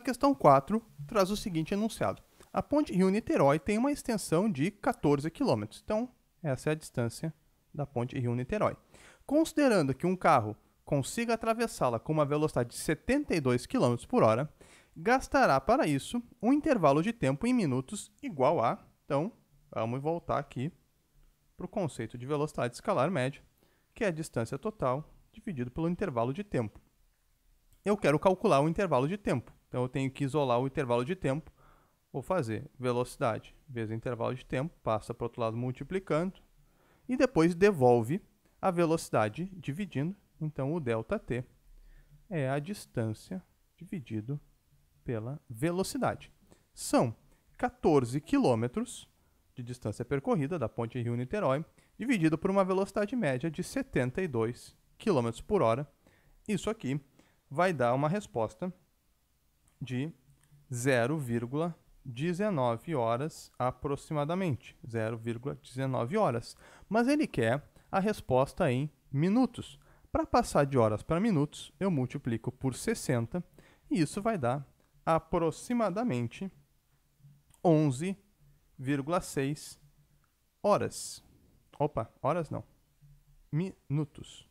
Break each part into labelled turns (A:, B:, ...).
A: A questão 4 traz o seguinte enunciado. A ponte Rio-Niterói tem uma extensão de 14 km. Então, essa é a distância da ponte Rio-Niterói. Considerando que um carro consiga atravessá-la com uma velocidade de 72 km por hora, gastará para isso um intervalo de tempo em minutos igual a. Então, vamos voltar aqui para o conceito de velocidade escalar média, que é a distância total dividido pelo intervalo de tempo. Eu quero calcular o intervalo de tempo. Então eu tenho que isolar o intervalo de tempo, vou fazer velocidade vezes intervalo de tempo, passa para o outro lado multiplicando, e depois devolve a velocidade dividindo. Então o ΔT é a distância dividido pela velocidade. São 14 quilômetros de distância percorrida da ponte Rio-Niterói, dividido por uma velocidade média de 72 km por hora. Isso aqui vai dar uma resposta de 0,19 horas aproximadamente. 0,19 horas. Mas ele quer a resposta em minutos. Para passar de horas para minutos, eu multiplico por 60 e isso vai dar aproximadamente 11,6 horas. Opa, horas não. Minutos.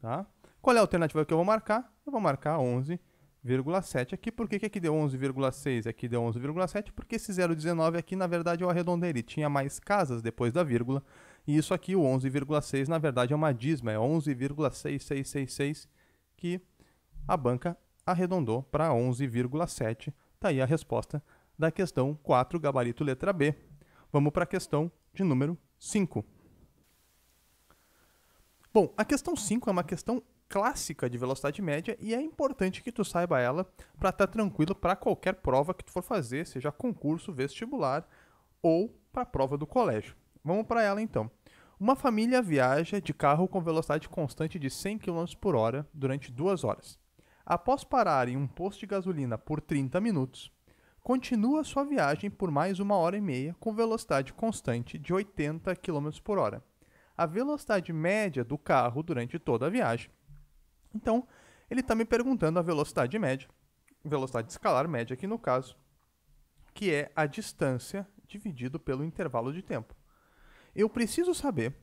A: Tá? Qual é a alternativa que eu vou marcar? Eu vou marcar 11,6 11,7 aqui. Por que, que aqui deu 11,6 aqui deu 11,7? Porque esse 0,19 aqui, na verdade, eu é arredondei. Ele tinha mais casas depois da vírgula. E isso aqui, o 11,6, na verdade, é uma dízima. É 11,6666 que a banca arredondou para 11,7. Está aí a resposta da questão 4, gabarito letra B. Vamos para a questão de número 5. Bom, a questão 5 é uma questão clássica de velocidade média e é importante que tu saiba ela para estar tá tranquilo para qualquer prova que tu for fazer, seja concurso, vestibular ou para a prova do colégio. Vamos para ela então. Uma família viaja de carro com velocidade constante de 100 km por hora durante duas horas. Após parar em um posto de gasolina por 30 minutos, continua sua viagem por mais uma hora e meia com velocidade constante de 80 km por hora. A velocidade média do carro durante toda a viagem então, ele está me perguntando a velocidade média, velocidade escalar média aqui no caso, que é a distância dividido pelo intervalo de tempo. Eu preciso saber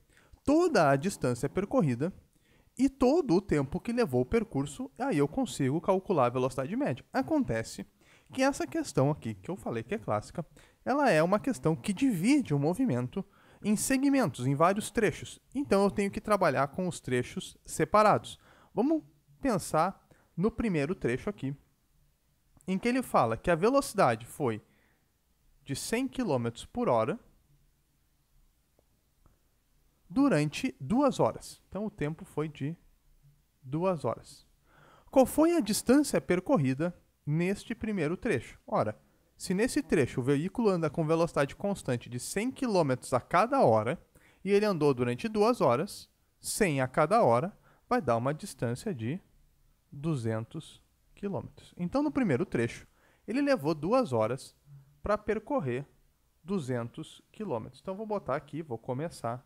A: toda a distância percorrida e todo o tempo que levou o percurso, aí eu consigo calcular a velocidade média. Acontece que essa questão aqui, que eu falei que é clássica, ela é uma questão que divide o movimento em segmentos, em vários trechos. Então eu tenho que trabalhar com os trechos separados. Vamos pensar no primeiro trecho aqui, em que ele fala que a velocidade foi de 100 km por hora durante duas horas. Então o tempo foi de duas horas. Qual foi a distância percorrida neste primeiro trecho? Ora, se nesse trecho o veículo anda com velocidade constante de 100 km a cada hora e ele andou durante duas horas, 100 a cada hora, vai dar uma distância de 200 quilômetros. Então, no primeiro trecho, ele levou duas horas para percorrer 200 quilômetros. Então, vou botar aqui, vou começar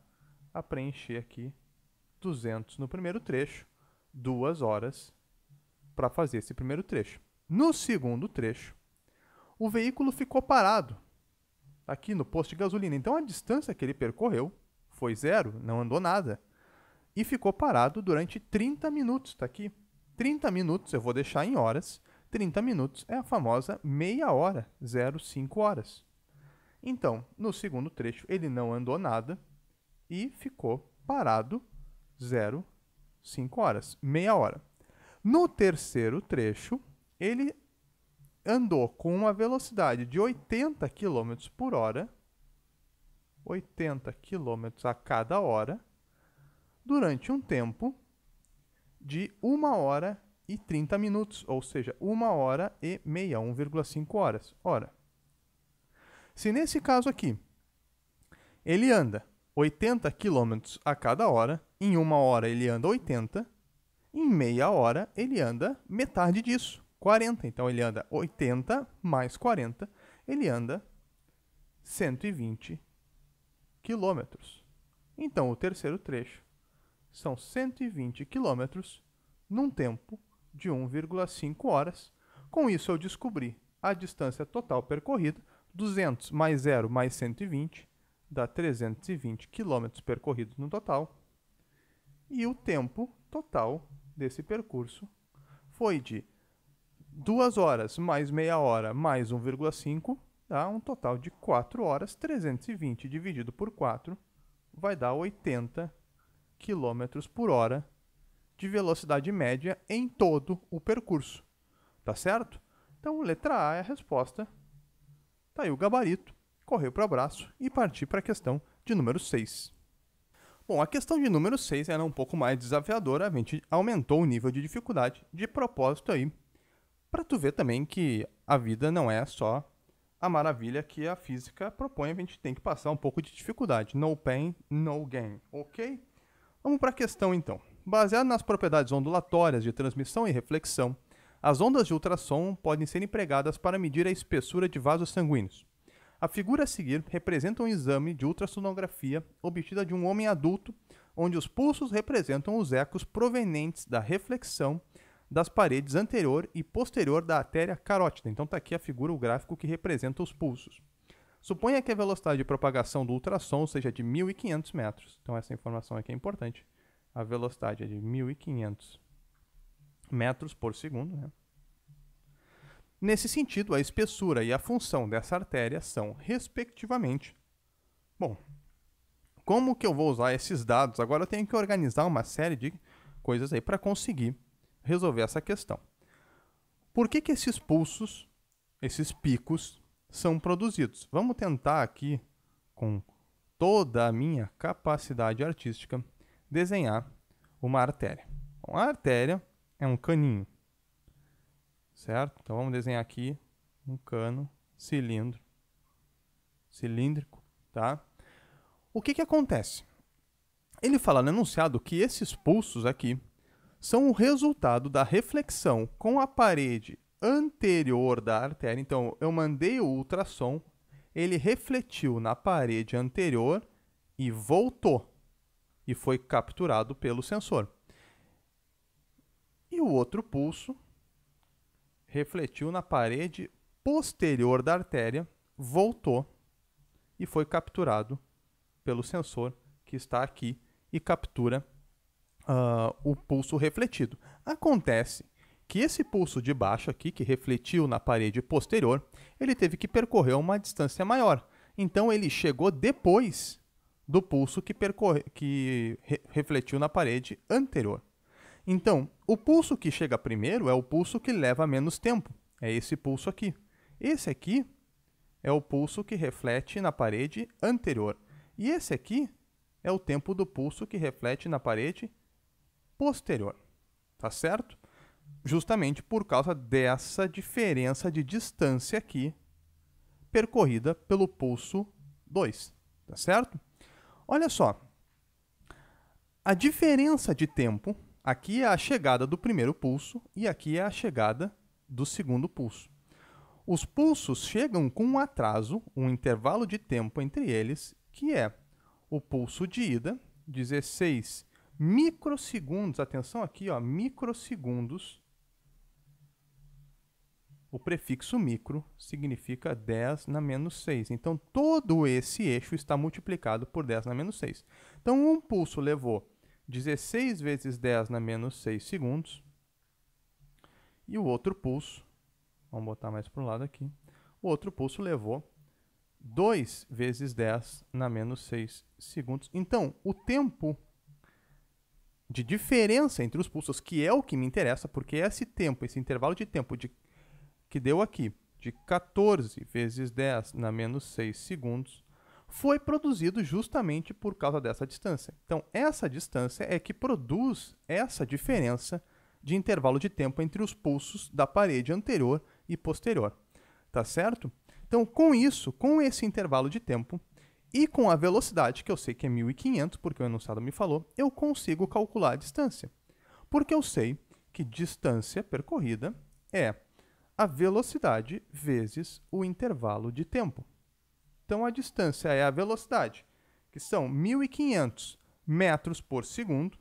A: a preencher aqui 200 no primeiro trecho, duas horas para fazer esse primeiro trecho. No segundo trecho, o veículo ficou parado aqui no posto de gasolina. Então, a distância que ele percorreu foi zero, não andou nada e ficou parado durante 30 minutos. Está aqui. 30 minutos, eu vou deixar em horas. 30 minutos é a famosa meia hora, 0,5 horas. Então, no segundo trecho, ele não andou nada e ficou parado 0,5 horas, meia hora. No terceiro trecho, ele andou com uma velocidade de 80 km por hora, 80 km a cada hora, durante um tempo de 1 hora e 30 minutos, ou seja, 1 hora e meia, 1,5 horas. Ora, se nesse caso aqui ele anda 80 km a cada hora, em 1 hora ele anda 80, em meia hora ele anda metade disso, 40. Então ele anda 80 mais 40, ele anda 120 quilômetros. Então o terceiro trecho são 120 quilômetros num tempo de 1,5 horas. Com isso, eu descobri a distância total percorrida, 200 mais 0 mais 120, dá 320 quilômetros percorridos no total. E o tempo total desse percurso foi de 2 horas mais meia hora mais 1,5 dá um total de 4 horas, 320 dividido por 4 vai dar 80 km por hora de velocidade média em todo o percurso. Tá certo? Então, letra A é a resposta. Tá aí o gabarito. Correu para o abraço e partir para a questão de número 6. Bom, a questão de número 6 era um pouco mais desafiadora, a gente aumentou o nível de dificuldade de propósito aí, para tu ver também que a vida não é só a maravilha que a física propõe, a gente tem que passar um pouco de dificuldade. No pain, no gain, ok? Vamos para a questão então. Baseado nas propriedades ondulatórias de transmissão e reflexão, as ondas de ultrassom podem ser empregadas para medir a espessura de vasos sanguíneos. A figura a seguir representa um exame de ultrassonografia obtida de um homem adulto, onde os pulsos representam os ecos provenientes da reflexão das paredes anterior e posterior da artéria carótida. Então está aqui a figura, o gráfico que representa os pulsos. Suponha que a velocidade de propagação do ultrassom seja de 1.500 metros. Então essa informação aqui é importante. A velocidade é de 1.500 metros por segundo. Né? Nesse sentido, a espessura e a função dessa artéria são, respectivamente... Bom, como que eu vou usar esses dados? Agora eu tenho que organizar uma série de coisas aí para conseguir resolver essa questão. Por que, que esses pulsos, esses picos, são produzidos. Vamos tentar aqui, com toda a minha capacidade artística, desenhar uma artéria. Bom, a artéria é um caninho, certo? Então vamos desenhar aqui um cano cilindro, cilíndrico, tá? O que, que acontece? Ele fala no enunciado que esses pulsos aqui são o resultado da reflexão com a parede anterior da artéria. Então, eu mandei o ultrassom, ele refletiu na parede anterior e voltou. E foi capturado pelo sensor. E o outro pulso refletiu na parede posterior da artéria, voltou e foi capturado pelo sensor que está aqui e captura uh, o pulso refletido. Acontece que esse pulso de baixo aqui, que refletiu na parede posterior, ele teve que percorrer uma distância maior. Então ele chegou depois do pulso que, percorre, que re refletiu na parede anterior. Então, o pulso que chega primeiro é o pulso que leva menos tempo. É esse pulso aqui. Esse aqui é o pulso que reflete na parede anterior. E esse aqui é o tempo do pulso que reflete na parede posterior. Tá certo? justamente por causa dessa diferença de distância aqui percorrida pelo pulso 2, tá certo? Olha só, a diferença de tempo aqui é a chegada do primeiro pulso e aqui é a chegada do segundo pulso. Os pulsos chegam com um atraso, um intervalo de tempo entre eles, que é o pulso de ida, 16 microsegundos, atenção aqui, ó, microsegundos o prefixo micro significa 10 na menos 6. Então, todo esse eixo está multiplicado por 10 na menos 6. Então, um pulso levou 16 vezes 10 na menos 6 segundos. E o outro pulso, vamos botar mais para o lado aqui. O outro pulso levou 2 vezes 10 na menos 6 segundos. Então, o tempo de diferença entre os pulsos, que é o que me interessa, porque esse tempo, esse intervalo de tempo de que deu aqui, de 14 vezes 10 na menos 6 segundos, foi produzido justamente por causa dessa distância. Então, essa distância é que produz essa diferença de intervalo de tempo entre os pulsos da parede anterior e posterior. Tá certo? Então, com isso, com esse intervalo de tempo e com a velocidade, que eu sei que é 1500, porque o enunciado me falou, eu consigo calcular a distância. Porque eu sei que distância percorrida é a velocidade vezes o intervalo de tempo. Então, a distância é a velocidade, que são 1.500 metros por segundo.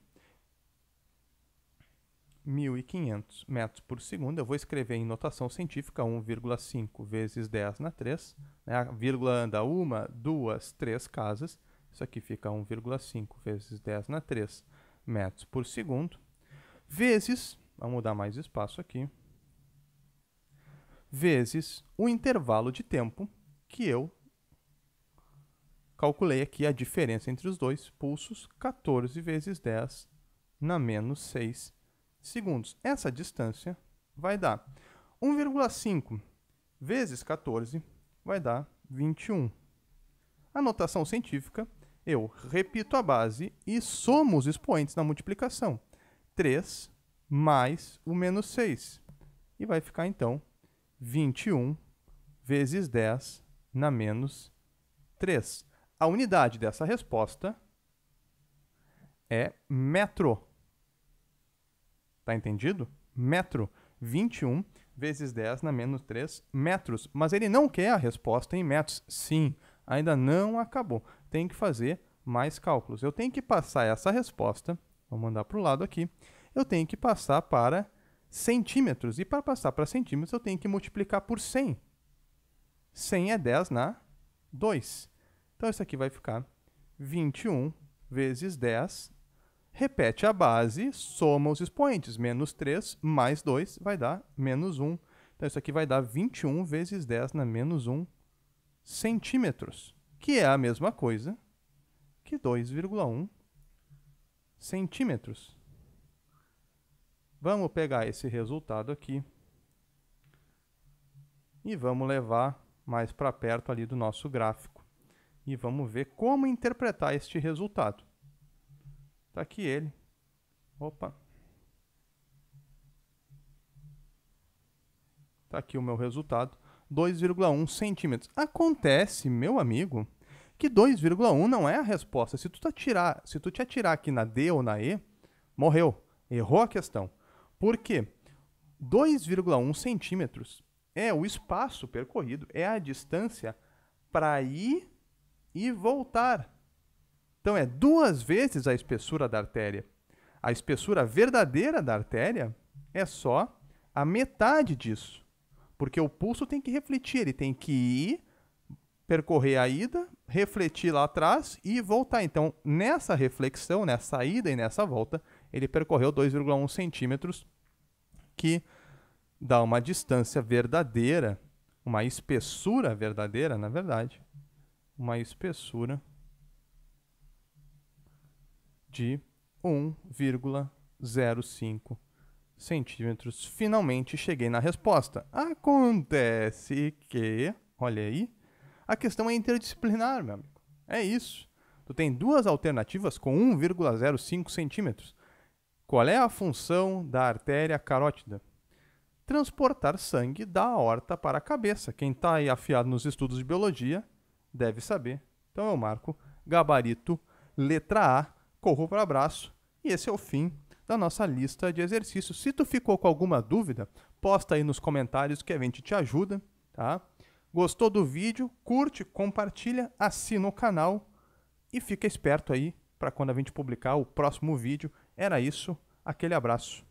A: 1.500 metros por segundo. Eu vou escrever em notação científica 1,5 vezes 10 na 3. Né? A vírgula anda 1, 2, 3 casas. Isso aqui fica 1,5 vezes 10 na 3 metros por segundo. Vezes, vamos mudar mais espaço aqui, vezes o intervalo de tempo que eu calculei aqui a diferença entre os dois pulsos, 14 vezes 10 na menos 6 segundos. Essa distância vai dar 1,5 vezes 14 vai dar 21. A notação científica, eu repito a base e somo os expoentes na multiplicação. 3 mais o menos 6. E vai ficar, então, 21 vezes 10 na menos 3. A unidade dessa resposta é metro. Está entendido? Metro. 21 vezes 10 na menos 3 metros. Mas ele não quer a resposta em metros. Sim, ainda não acabou. Tem que fazer mais cálculos. Eu tenho que passar essa resposta. Vou mandar para o lado aqui. Eu tenho que passar para centímetros. E para passar para centímetros, eu tenho que multiplicar por 100. 100 é 10 na 2. Então, isso aqui vai ficar 21 vezes 10. Repete a base, soma os expoentes. Menos 3 mais 2 vai dar menos 1. Então, isso aqui vai dar 21 vezes 10 na menos 1 centímetros, que é a mesma coisa que 2,1 centímetros. Vamos pegar esse resultado aqui e vamos levar mais para perto ali do nosso gráfico. E vamos ver como interpretar este resultado. Está aqui ele. Opa. Está aqui o meu resultado, 2,1 centímetros. Acontece, meu amigo, que 2,1 não é a resposta. Se tu, atirar, tá se tu te atirar aqui na D ou na E, morreu. Errou a questão. Por quê? 2,1 centímetros é o espaço percorrido, é a distância para ir e voltar. Então é duas vezes a espessura da artéria. A espessura verdadeira da artéria é só a metade disso. Porque o pulso tem que refletir, ele tem que ir, percorrer a ida, refletir lá atrás e voltar. Então, nessa reflexão, nessa ida e nessa volta, ele percorreu 2,1 centímetros, que dá uma distância verdadeira, uma espessura verdadeira, na verdade, uma espessura de 1,05 centímetros. Finalmente cheguei na resposta. Acontece que, olha aí, a questão é interdisciplinar, meu amigo. É isso. Tu tem duas alternativas com 1,05 centímetros. Qual é a função da artéria carótida? Transportar sangue da aorta para a cabeça. Quem está aí afiado nos estudos de biologia deve saber. Então eu marco gabarito, letra A, corro para abraço. E esse é o fim da nossa lista de exercícios. Se tu ficou com alguma dúvida, posta aí nos comentários que a gente te ajuda, tá? Gostou do vídeo? Curte, compartilha, assina o canal e fica esperto aí para quando a gente publicar o próximo vídeo era isso, aquele abraço.